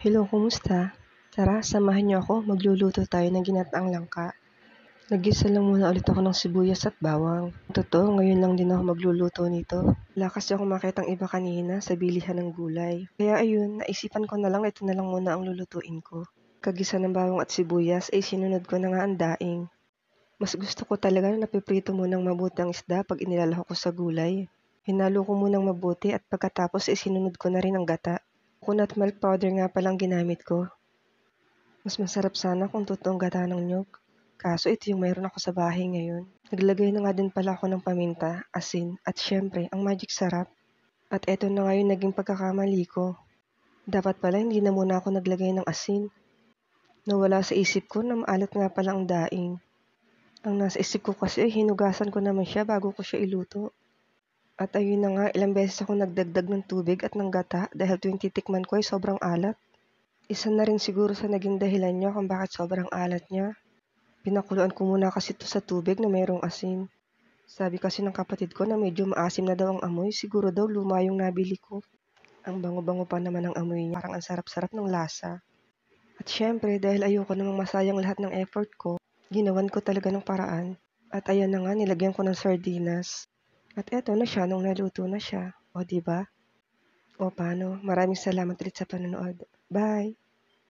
Hello, kumusta? Tara, samahan niyo ako. Magluluto tayo ng ginataang langka. Nagisa lang muna ulit ako ng sibuyas at bawang. Totoo, ngayon lang din ako magluluto nito. Lakas ako ako makitang iba kanina sa bilihan ng gulay. Kaya ayun, naisipan ko na lang ito na lang muna ang lulutuin ko. Kagisa ng bawang at sibuyas ay eh, sinunod ko na nga ang daing. Mas gusto ko talaga na napiprito munang mabuti ang isda pag inilalahok ko sa gulay. Hinalo ko muna munang mabuti at pagkatapos ay eh, sinunod ko na rin ang gata coconut milk powder nga palang ginamit ko. Mas masarap sana kung totoong gata ng nyog. Kaso ito yung mayroon ako sa bahay ngayon. Naglagay na nga din pala ako ng paminta, asin, at syempre, ang magic sarap. At eto na ngayon naging pagkakamali ko. Dapat pala hindi na muna ako naglagay ng asin. Nawala sa isip ko na maalat nga pala ang daing. Ang nasa isip ko kasi ay hinugasan ko naman siya bago ko siya iluto. At ayun na nga, ilang beses ako nagdagdag ng tubig at ng gata dahil tuwing titikman ko ay sobrang alat. Isa na rin siguro sa naging dahilan niya kung bakit sobrang alat niya. Pinakuluan ko muna kasi ito sa tubig na mayroong asin. Sabi kasi ng kapatid ko na medyo maasim na daw ang amoy, siguro daw luma yung nabili ko. Ang bango-bango pa naman ang amoy niya, parang ang sarap-sarap ng lasa. At syempre, dahil ayoko namang masayang lahat ng effort ko, ginawan ko talaga ng paraan. At ayan na nga, nilagyan ko ng sardinas. At eto na siya nung naluto na siya. O, di ba? O, paano? Maraming salamat ulit sa panonood. Bye!